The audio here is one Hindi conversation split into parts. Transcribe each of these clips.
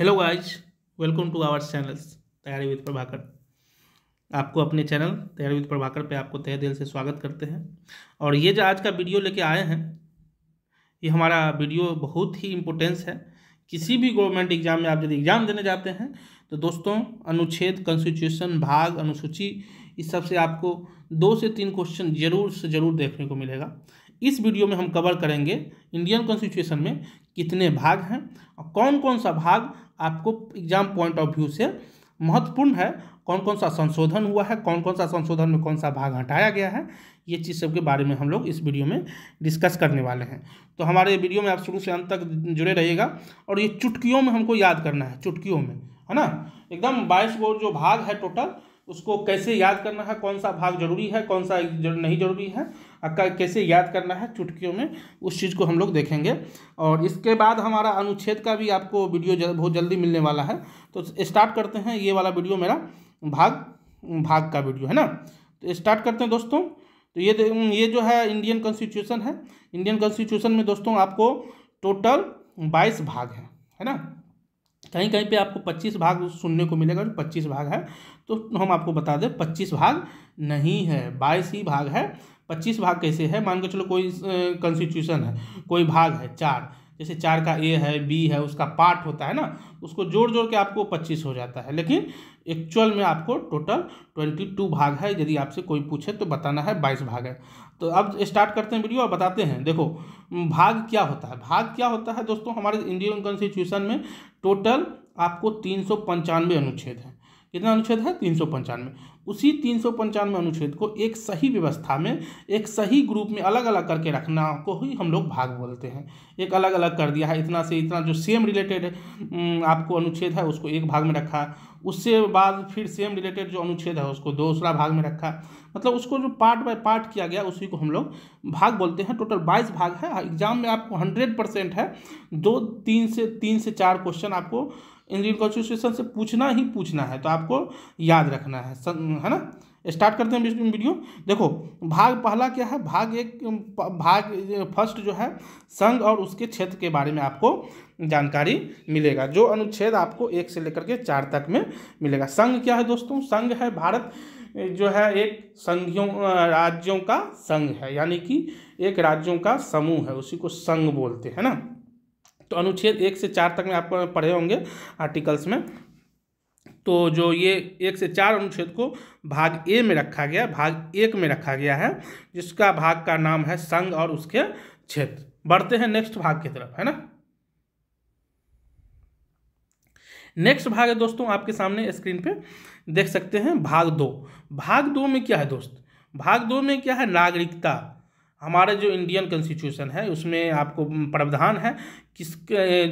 Hello guys welcome to our channels तैयारी विद प्रभाकर आपको अपने चैनल तैयारी विद प्रभाकर पे आपको तहे दिल से स्वागत करते हैं और ये जो आज का वीडियो लेके आए हैं ये हमारा वीडियो बहुत ही इम्पोर्टेंस है किसी भी गवर्नमेंट एग्ज़ाम में आप यदि एग्ज़ाम देने जाते हैं तो दोस्तों अनुच्छेद कॉन्स्टिट्यूशन भाग अनुसूची इस सबसे आपको दो से तीन क्वेश्चन जरूर से ज़रूर देखने को मिलेगा इस वीडियो में हम कवर करेंगे इंडियन कॉन्स्टिट्यूशन में कितने भाग हैं और कौन कौन सा भाग आपको एग्जाम पॉइंट ऑफ व्यू से महत्वपूर्ण है कौन कौन सा संशोधन हुआ है कौन कौन सा संशोधन में कौन सा भाग हटाया गया है ये चीज़ सब के बारे में हम लोग इस वीडियो में डिस्कस करने वाले हैं तो हमारे वीडियो में आप शुरू से अंत तक जुड़े रहिएगा और ये चुटकियों में हमको याद करना है चुटकियों में है ना एकदम बाईस वो जो भाग है टोटल उसको कैसे याद करना है कौन सा भाग जरूरी है कौन सा नहीं जरूरी है कैसे याद करना है चुटकियों में उस चीज़ को हम लोग देखेंगे और इसके बाद हमारा अनुच्छेद का भी आपको वीडियो जल, बहुत जल्दी मिलने वाला है तो स्टार्ट करते हैं ये वाला वीडियो मेरा भाग भाग का वीडियो है ना तो स्टार्ट करते हैं दोस्तों तो ये ये जो है इंडियन कॉन्स्टिट्यूशन है इंडियन कॉन्स्टिट्यूशन में दोस्तों आपको टोटल बाईस भाग है है ना कहीं कहीं पे आपको 25 भाग सुनने को मिलेगा जो 25 भाग है तो हम आपको बता दें 25 भाग नहीं है 22 ही भाग है पच्चीस भाग कैसे है मान के चलो कोई कंस्टिट्यूशन है कोई भाग है चार जैसे चार का ए है बी है उसका पार्ट होता है ना उसको जोड़ जोड़ के आपको पच्चीस हो जाता है लेकिन एक्चुअल में आपको टोटल ट्वेंटी टू भाग है यदि आपसे कोई पूछे तो बताना है बाईस भाग है तो अब स्टार्ट करते हैं वीडियो और बताते हैं देखो भाग क्या होता है भाग क्या होता है दोस्तों हमारे इंडियन कॉन्स्टिट्यूशन में टोटल आपको तीन सौ पंचानवे अनुच्छेद हैं कितना अनुच्छेद है तीन सौ पंचानवे उसी तीन सौ पंचानवे अनुच्छेद को एक सही व्यवस्था में एक सही ग्रुप में अलग अलग करके रखना को ही हम लोग भाग बोलते हैं एक अलग अलग कर दिया है इतना से इतना जो सेम हम्म, रिलेटेड आपको अनुच्छेद है उसको एक भाग में रखा उससे बाद फिर सेम रिलेटेड जो अनुच्छेद है उसको दूसरा भाग में रखा मतलब उसको जो पार्ट बाय पार्ट किया गया उसी को हम लोग भाग बोलते हैं टोटल बाईस भाग है एग्जाम में आपको हंड्रेड परसेंट है दो तीन से तीन से चार क्वेश्चन आपको इंडियन कॉन्स्टिट्यूशन से पूछना ही पूछना है तो आपको याद रखना है है ना स्टार्ट करते हैं वीडियो देखो भाग पहला क्या है भाग एक भाग फर्स्ट जो है संघ और उसके क्षेत्र के बारे में आपको जानकारी मिलेगा जो अनुच्छेद आपको एक से लेकर के चार तक में मिलेगा संघ क्या है दोस्तों संघ है भारत जो है एक संघियों राज्यों का संघ है यानी कि एक राज्यों का समूह है उसी को संघ बोलते हैं ना तो अनुच्छेद एक से चार तक में आपको पढ़े होंगे आर्टिकल्स में तो जो ये एक से चार अनुच्छेद को भाग ए में रखा गया भाग एक में रखा गया है जिसका भाग का नाम है संघ और उसके क्षेत्र बढ़ते हैं नेक्स्ट भाग की तरफ है ना नेक्स्ट भाग है दोस्तों आपके सामने स्क्रीन पे देख सकते हैं भाग दो भाग दो में क्या है दोस्त भाग दो में क्या है नागरिकता हमारे जो इंडियन कॉन्स्टिट्यूशन है उसमें आपको प्रावधान है किस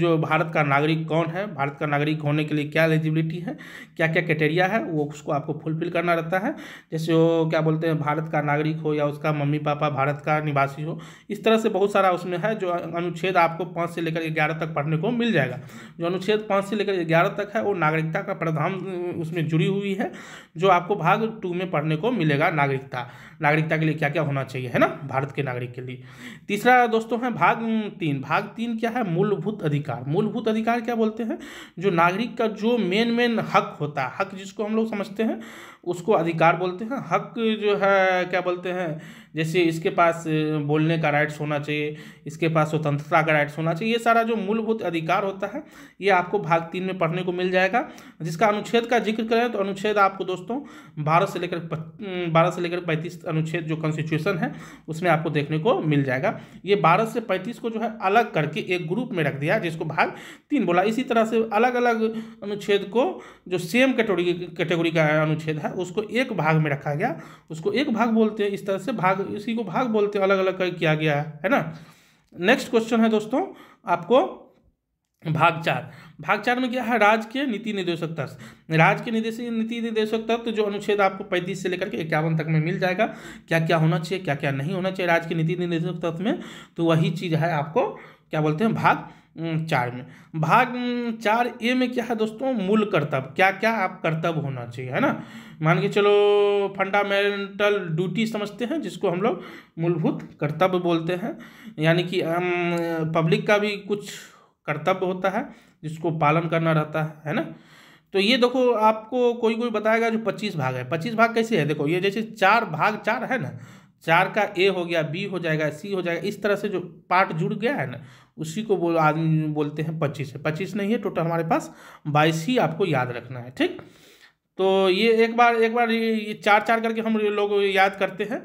जो भारत का नागरिक कौन है भारत का नागरिक होने के लिए क्या एलिजिबिलिटी है क्या क्या क्राइटेरिया है वो उसको आपको फुलफिल करना रहता है जैसे वो क्या बोलते हैं भारत का नागरिक हो या उसका मम्मी पापा भारत का निवासी हो इस तरह से बहुत सारा उसमें है जो अनुच्छेद आपको पाँच से लेकर ग्यारह तक पढ़ने को मिल जाएगा जो अनुच्छेद पाँच से लेकर ग्यारह तक है वो नागरिकता का प्रावधान उसमें जुड़ी हुई है जो आपको भाग टू में पढ़ने को मिलेगा नागरिकता नागरिकता के लिए क्या क्या होना चाहिए है ना भारत के नागरिक के लिए तीसरा दोस्तों है भाग तीन भाग तीन क्या है हम्म। मूलभूत अधिकार मूलभूत अधिकार क्या बोलते हैं जो नागरिक का जो मेन मेन हक होता है हक जिसको हम लोग समझते हैं उसको अधिकार बोलते हैं हक जो है क्या बोलते हैं जैसे इसके पास बोलने का राइट्स होना चाहिए इसके पास स्वतंत्रता का राइट्स होना चाहिए ये सारा जो मूलभूत अधिकार होता है ये आपको भाग तीन में पढ़ने को मिल जाएगा जिसका अनुच्छेद का जिक्र करें तो अनुच्छेद आपको दोस्तों बारह से लेकर बारह से लेकर पैंतीस अनुच्छेद जो कॉन्स्टिट्यूशन है उसमें आपको देखने को मिल जाएगा ये बारह से पैंतीस को जो है अलग करके एक ग्रुप में रख दिया जिसको भाग तीन बोला इसी तरह से अलग अलग अनुच्छेद को जो सेम कैटेगरी कैटेगरी का अनुच्छेद है उसको एक भाग में रखा गया उसको एक भाग बोलते हैं इस तरह से भाग इसी को भाग बोलते अलग अलग कर किया गया है है ना नेक्स्ट क्वेश्चन है दोस्तों आपको भाग चार भाग चार में क्या है राज्य के नीति निदेशक तत्व राज्य के निदेश नीति निदेशक तत्व जो अनुच्छेद आपको पैंतीस से लेकर के इक्यावन तक में मिल जाएगा क्या क्या होना चाहिए क्या क्या नहीं होना चाहिए राज्य के नीति निदेशक तत्व में तो वही चीज़ है आपको क्या बोलते हैं भाग चार में भाग चार ए में क्या है दोस्तों मूल कर्तव्य क्या क्या आप कर्तव्य होना चाहिए है ना मान के चलो फंडामेंटल ड्यूटी समझते हैं जिसको हम लोग मूलभूत कर्तव्य बोलते हैं यानी कि पब्लिक का भी कुछ कर्तव्य होता है जिसको पालन करना रहता है है ना तो ये देखो आपको कोई कोई बताएगा जो पच्चीस भाग है पच्चीस भाग कैसे है देखो ये जैसे चार भाग चार है ना चार का ए हो गया बी हो जाएगा सी हो जाएगा इस तरह से जो पार्ट जुड़ गया है ना उसी को बोल आदमी बोलते हैं पच्चीस है पच्चीस नहीं है टोटल हमारे पास बाईस ही आपको याद रखना है ठीक तो ये एक बार एक बार ये चार चार करके हम लोग याद करते हैं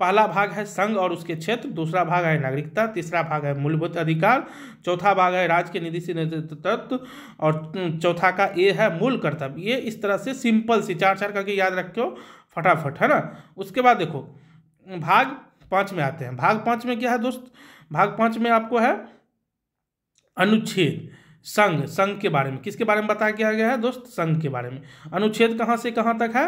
पहला भाग है संघ और उसके क्षेत्र दूसरा भाग है नागरिकता तीसरा भाग है मूलभूत अधिकार चौथा भाग है राज्य के निधि से नेतृत्व और चौथा का ए है मूल कर्तव्य ये इस तरह से सिंपल सी चार चार करके याद रखो फटाफट है ना उसके बाद देखो भाग पाँच में आते हैं भाग पाँच में क्या है दोस्त भाग पाँच में आपको है अनुच्छेद संघ संघ के बारे में किसके बारे में बताया गया गया है दोस्त संघ के बारे में अनुच्छेद कहाँ से कहाँ तक है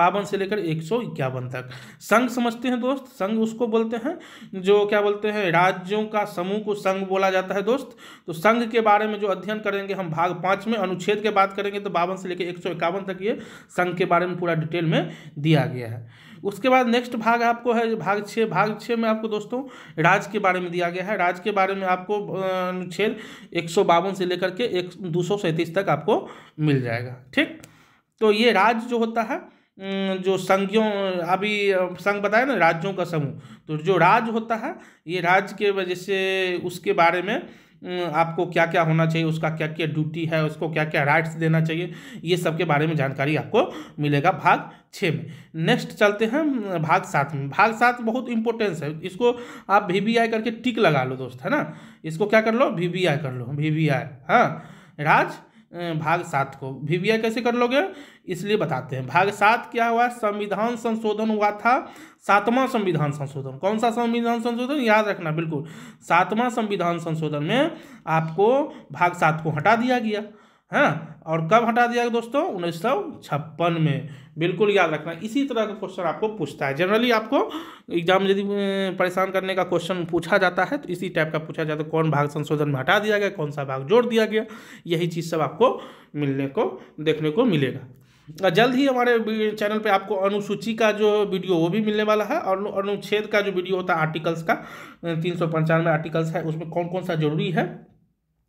बावन से लेकर एक सौ इक्यावन तक संघ समझते हैं दोस्त संघ उसको बोलते हैं जो क्या बोलते हैं राज्यों का समूह को संघ बोला जाता है दोस्त तो संघ के बारे में जो अध्ययन करेंगे हम भाग पाँच में अनुच्छेद के बात करेंगे तो बावन से लेकर एक तक ये संघ के बारे में पूरा डिटेल में दिया गया है उसके बाद नेक्स्ट भाग आपको है भाग छः भाग छः में आपको दोस्तों राज के बारे में दिया गया है राज के बारे में आपको अं, अनुच्छेद एक से लेकर के एक तक आपको मिल जाएगा ठीक तो ये राज जो होता है अं, जो संघियों अभी अं, संघ बताए ना राज्यों का समूह तो जो राज होता है ये राज के वजह से उसके बारे में आपको क्या क्या होना चाहिए उसका क्या क्या ड्यूटी है उसको क्या क्या राइट्स देना चाहिए ये सब के बारे में जानकारी आपको मिलेगा भाग छः में नेक्स्ट चलते हैं भाग सात में भाग सात बहुत इंपॉर्टेंस है इसको आप वी वी आई करके टिक लगा लो दोस्त है ना इसको क्या कर लो वी वी आई कर लो वी वी आई हाँ राज भाग सात को भी वी आई कैसे कर लोगे इसलिए बताते हैं भाग सात क्या हुआ संविधान संशोधन हुआ था सातवां संविधान संशोधन कौन सा संविधान संशोधन याद रखना बिल्कुल सातवां संविधान संशोधन में आपको भाग सात को हटा दिया गया हाँ और कब हटा दिया दोस्तों उन्नीस सौ छप्पन में बिल्कुल याद रखना इसी तरह का क्वेश्चन आपको पूछता है जनरली आपको एग्जाम यदि परेशान करने का क्वेश्चन पूछा जाता है तो इसी टाइप का पूछा जाता है कौन भाग संशोधन में हटा दिया गया कौन सा भाग जोड़ दिया गया यही चीज़ सब आपको मिलने को देखने को मिलेगा जल्द ही हमारे चैनल पे आपको अनुसूची का जो वीडियो वो भी मिलने वाला है और अनुच्छेद का जो वीडियो होता है आर्टिकल्स का तीन सौ पंचानवे आर्टिकल्स है उसमें कौन कौन सा जरूरी है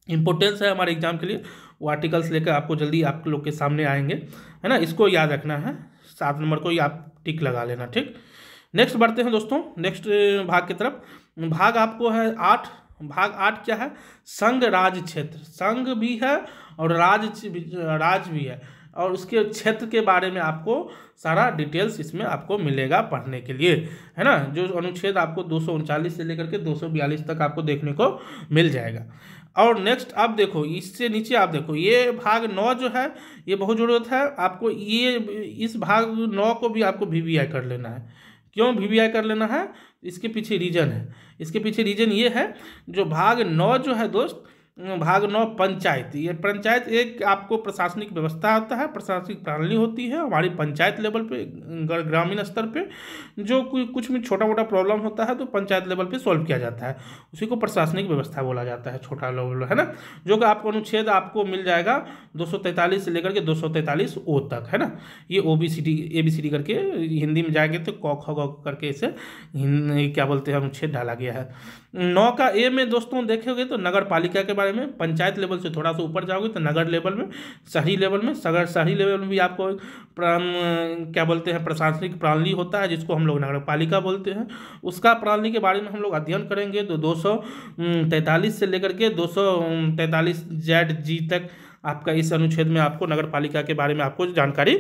इम्पोर्टेंस है हमारे एग्जाम के लिए वो आर्टिकल्स लेकर आपको जल्दी आप लोग के सामने आएंगे है ना इसको याद रखना है सात नंबर को ही आप टिक लगा लेना ठीक नेक्स्ट बढ़ते हैं दोस्तों नेक्स्ट भाग की तरफ भाग आपको है आठ भाग आठ क्या है संघ राज क्षेत्र संघ भी है और राज राज भी है और उसके क्षेत्र के बारे में आपको सारा डिटेल्स इसमें आपको मिलेगा पढ़ने के लिए है ना जो अनुच्छेद आपको दो से लेकर के दो तक आपको देखने को मिल जाएगा और नेक्स्ट आप देखो इससे नीचे आप देखो ये भाग नौ जो है ये बहुत ज़रूरत है आपको ये इस भाग नौ को भी आपको वी कर लेना है क्यों वी कर लेना है इसके पीछे रीजन है इसके पीछे रीजन ये है जो भाग नौ जो है दोस्त भाग नौ पंचायत ये पंचायत एक आपको प्रशासनिक व्यवस्था होता है प्रशासनिक प्रणाली होती है हमारी पंचायत लेवल पे ग्रामीण स्तर पे जो कुछ भी छोटा मोटा प्रॉब्लम होता है तो पंचायत लेवल पे सॉल्व किया जाता है उसी को प्रशासनिक व्यवस्था बोला जाता है छोटा लेवल है ना जो कि आपको अनुच्छेद आपको मिल जाएगा दो से लेकर के दो ओ तक है ना ये O B C D A B C D करके हिंदी में जाएंगे तो कौ ख करके इसे क्या बोलते हैं अनुच्छेद डाला गया है नौ का ए में दोस्तों देखोगे तो नगर पालिका के बारे में पंचायत लेवल से थोड़ा सा ऊपर जाओगे तो नगर लेवल में शहरी लेवल में सगर शहरी लेवल में भी आपको क्या बोलते हैं प्रशासनिक प्रणाली होता है जिसको हम लोग नगर पालिका बोलते हैं उसका प्रणाली के बारे में हम लोग अध्ययन करेंगे तो दो से लेकर के दो जेड जी तक आपका इस अनुच्छेद में आपको नगर पालिका के बारे में आपको जानकारी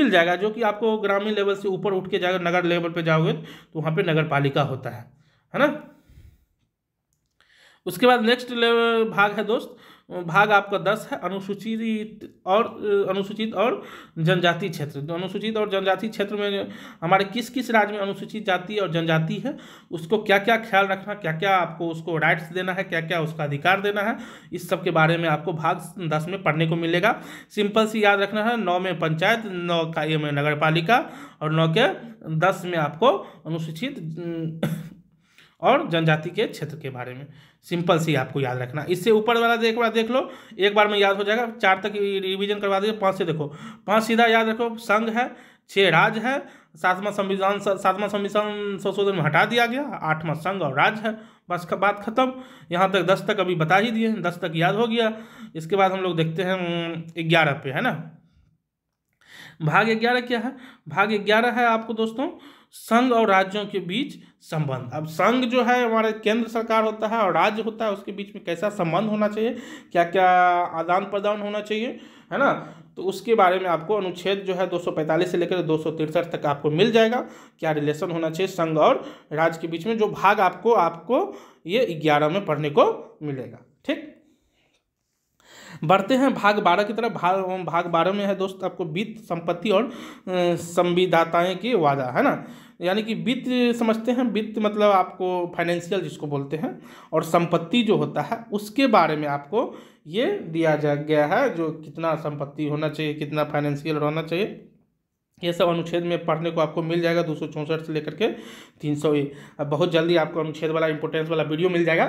मिल जाएगा जो कि आपको ग्रामीण लेवल से ऊपर उठ के जाकर नगर लेवल पे जाओगे तो वहाँ पे नगर पालिका होता है है ना उसके बाद नेक्स्ट भाग है दोस्त भाग आपका दस है अनुसूचित और अनुसूचित और जनजाति क्षेत्र तो अनुसूचित और जनजाति क्षेत्र में हमारे किस किस राज्य में अनुसूचित जाति और जनजाति है उसको क्या क्या ख्याल रखना क्या क्या आपको उसको राइट्स देना है क्या क्या उसका अधिकार देना है इस सब के बारे में आपको भाग दस में पढ़ने को मिलेगा सिंपल सी याद रखना है नौ में पंचायत नौ का में नगर पालिका और नौ के दस में आपको अनुसूचित और जनजाति के क्षेत्र के बारे में सिंपल सी आपको याद रखना इससे ऊपर वाला एक बार देख लो एक बार में याद हो जाएगा चार तक रिवीजन करवा दीजिए पाँच से देखो पाँच सीधा याद रखो संघ है छः राज्य है सातवां संविधान सातवां संविधान संशोधन में हटा दिया गया आठवां संघ और राज्य है बस का बात खत्म यहाँ तक दस तक अभी बता ही दिए दस तक याद हो गया इसके बाद हम लोग देखते हैं ग्यारह पे है ना भाग ग्यारह क्या है भाग ग्यारह है आपको दोस्तों संघ और राज्यों के बीच संबंध अब संघ जो है हमारे केंद्र सरकार होता है और राज्य होता है उसके बीच में कैसा संबंध होना चाहिए क्या क्या आदान प्रदान होना चाहिए है ना तो उसके बारे में आपको अनुच्छेद जो है 245 से लेकर दो तक आपको मिल जाएगा क्या रिलेशन होना चाहिए संघ और राज्य के बीच में जो भाग आपको आपको ये ग्यारह में पढ़ने को मिलेगा ठीक बढ़ते हैं भाग बारह की तरफ भाग भाग बारह में है दोस्त आपको वित्त संपत्ति और संविदाताएँ की वादा है ना यानी कि वित्त समझते हैं वित्त मतलब आपको फाइनेंशियल जिसको बोलते हैं और संपत्ति जो होता है उसके बारे में आपको ये दिया जा गया है जो कितना संपत्ति होना चाहिए कितना फाइनेंशियल रहना चाहिए ये सब अनुच्छेद में पढ़ने को आपको मिल जाएगा दो से लेकर के तीन सौ बहुत जल्दी आपको अनुच्छेद वाला इंपोर्टेंस वाला वीडियो मिल जाएगा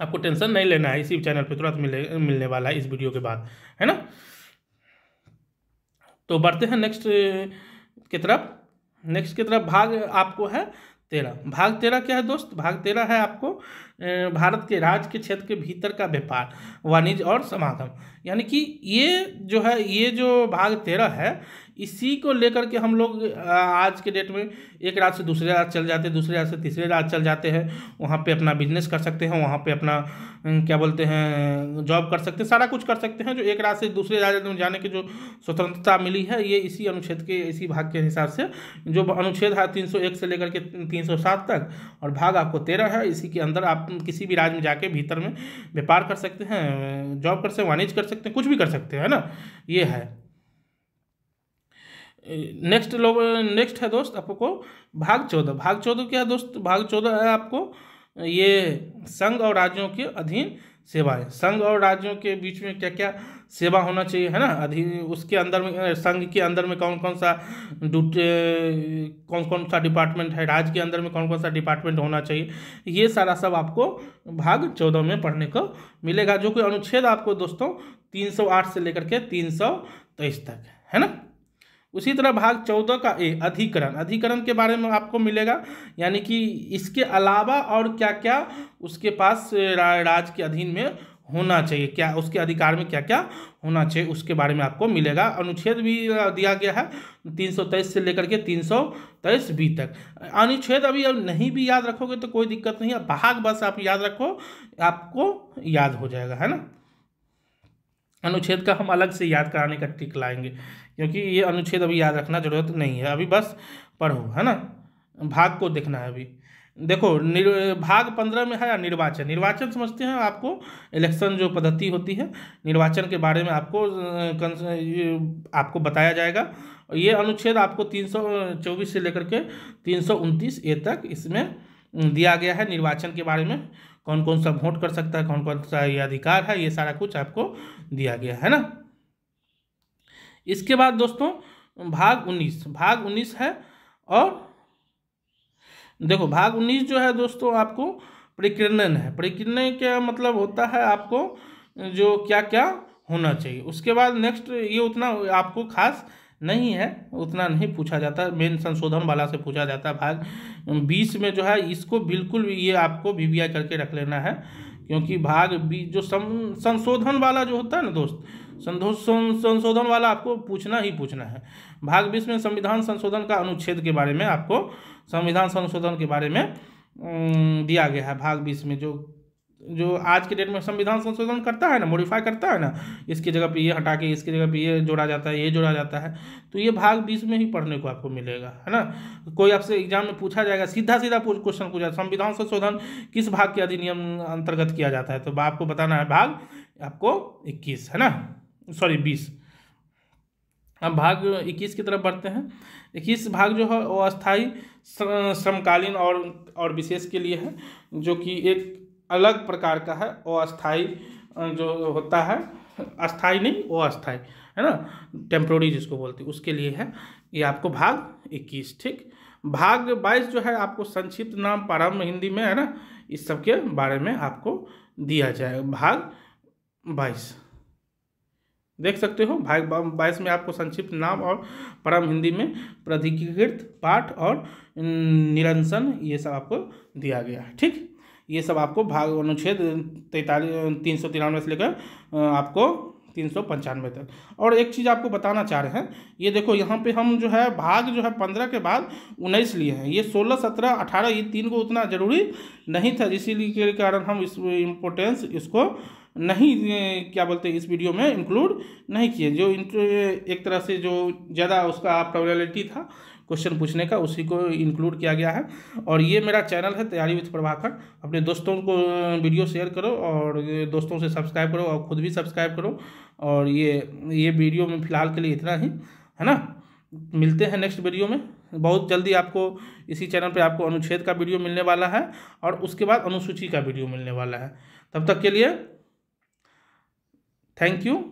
आपको टेंशन नहीं लेना है इसी चैनल पर तुरंत मिले मिलने वाला है इस वीडियो के बाद है ना तो बढ़ते हैं नेक्स्ट की तरफ नेक्स्ट की तरफ भाग आपको है तेरह भाग तेरह क्या है दोस्त भाग तेरह है आपको भारत के राज्य के क्षेत्र के भीतर का व्यापार वाणिज्य और समागम यानी कि ये जो है ये जो भाग तेरह है इसी को लेकर के हम लोग आज के डेट में एक राज्य से दूसरे राज्य चल जाते हैं दूसरे राज्य से तीसरे राज्य चल जाते हैं वहाँ पे अपना बिजनेस कर सकते हैं वहाँ पे अपना क्या बोलते हैं जॉब कर सकते हैं सारा कुछ कर सकते हैं जो एक राज्य से दूसरे राज्य में जाने की जो स्वतंत्रता मिली है ये इसी अनुच्छेद के इसी भाग के हिसाब से जो अनुच्छेद है तीन से लेकर के तीन तक और भाग आपको तेरह है इसी के अंदर आप किसी भी राज्य में जाके भीतर में व्यापार कर सकते हैं जॉब कर सकते हैं वाणिज्य कर सकते हैं कुछ भी कर सकते हैं ना ये है नेक्स्ट लोग नेक्स्ट है दोस्त आपको भाग चौदह भाग चौदह क्या है दोस्त भाग चौदह है आपको ये संघ और राज्यों के अधीन सेवाएं संघ और राज्यों के बीच में क्या क्या सेवा होना चाहिए है ना अधीन उसके अंदर में संघ के अंदर में कौन कौन सा डूटे कौन कौन सा डिपार्टमेंट है राज्य के अंदर में कौन कौन सा डिपार्टमेंट होना चाहिए ये सारा सब आपको भाग चौदह में पढ़ने को मिलेगा जो कि अनुच्छेद आपको दोस्तों तीन सौ आठ से लेकर के तीन सौ तेईस तक है ना उसी तरह भाग चौदह का ए अधिकरण अधिकरण के बारे में आपको मिलेगा यानी कि इसके अलावा और क्या क्या उसके पास रा, राज के अधीन में होना चाहिए क्या उसके अधिकार में क्या क्या होना चाहिए उसके बारे में आपको मिलेगा अनुच्छेद भी दिया गया है तेईस से लेकर के तेईस बी तक अनुच्छेद अभी अब नहीं भी याद रखोगे तो कोई दिक्कत नहीं है भाग बस आप याद रखो आपको याद हो जाएगा है ना अनुच्छेद का हम अलग से याद कराने का टिक लाएंगे क्योंकि ये अनुच्छेद अभी याद रखना जरूरत नहीं है अभी बस पढ़ो है ना भाग को देखना है अभी देखो भाग पंद्रह में है या निर्वाचन निर्वाचन समझते हैं आपको इलेक्शन जो पद्धति होती है निर्वाचन के बारे में आपको आपको बताया जाएगा ये अनुच्छेद आपको तीन सौ चौबीस से लेकर के तीन सौ उनतीस ए तक इसमें दिया गया है निर्वाचन के बारे में कौन कौन सा वोट कर सकता है कौन कौन सा ये अधिकार है ये सारा कुछ आपको दिया गया है ना इसके बाद दोस्तों भाग उन्नीस भाग उन्नीस है और देखो भाग उन्नीस जो है दोस्तों आपको प्रकीर्णन है प्रकीर्णन का मतलब होता है आपको जो क्या क्या होना चाहिए उसके बाद नेक्स्ट ये उतना आपको खास नहीं है उतना नहीं पूछा जाता मेन संशोधन वाला से पूछा जाता है भाग बीस में जो है इसको बिल्कुल ये आपको वी करके रख लेना है क्योंकि भाग बी जो संशोधन वाला जो होता है ना दोस्त संशोधन वाला आपको पूछना ही पूछना है भाग बीस में संविधान संशोधन का अनुच्छेद के बारे में आपको संविधान संशोधन के बारे में दिया गया है भाग बीस में जो जो हम्म। आज के डेट में संविधान संशोधन करता है ना मॉडिफाई करता है ना इसकी जगह पे ये हटा के इसकी जगह पे ये जोड़ा जाता है ये जोड़ा जाता है तो ये भाग बीस में ही पढ़ने को आपको मिलेगा है ना कोई आपसे एग्जाम में पूछा जाएगा सीधा सीधा क्वेश्चन पूछा संविधान संशोधन किस भाग के अधिनियम अंतर्गत किया जाता है तो आपको बताना है भाग आपको इक्कीस है ना सॉरी बीस अब भाग इक्कीस की तरफ बढ़ते हैं इक्कीस भाग जो है वो अस्थाई श्रमकालीन और और विशेष के लिए है जो कि एक अलग प्रकार का है अस्थाई जो होता है अस्थाई नहीं वो अस्थाई है ना टेम्प्रोरी जिसको बोलते हैं उसके लिए है ये आपको भाग इक्कीस ठीक भाग बाईस जो है आपको संक्षिप्त नाम प्रारंभ हिंदी में है ना इस सब के बारे में आपको दिया जाएगा भाग बाईस देख सकते हो भाग बाईस में आपको संक्षिप्त नाम और परम हिंदी में प्रधिकृत पाठ और निरंसन ये सब आपको दिया गया है ठीक ये सब आपको भाग अनुच्छेद तैतालीस तीन सौ तिरानवे से लेकर आपको तीन सौ पंचानवे तक और एक चीज़ आपको बताना चाह रहे हैं ये देखो यहाँ पे हम जो है भाग जो है पंद्रह के बाद उन्नीस लिए हैं ये सोलह सत्रह अठारह ये तीन को उतना ज़रूरी नहीं था इसीलिए के कारण हम इस इम्पोर्टेंस इसको नहीं क्या बोलते हैं इस वीडियो में इंक्लूड नहीं किए जो एक तरह से जो ज़्यादा उसका प्रोबेबिलिटी था क्वेश्चन पूछने का उसी को इंक्लूड किया गया है और ये मेरा चैनल है तैयारी विथ प्रभाकर अपने दोस्तों को वीडियो शेयर करो और दोस्तों से सब्सक्राइब करो और खुद भी सब्सक्राइब करो और ये ये वीडियो में फ़िलहाल के लिए इतना ही है ना मिलते हैं नेक्स्ट वीडियो में बहुत जल्दी आपको इसी चैनल पे आपको अनुच्छेद का वीडियो मिलने वाला है और उसके बाद अनुसूची का वीडियो मिलने वाला है तब तक के लिए Thank you.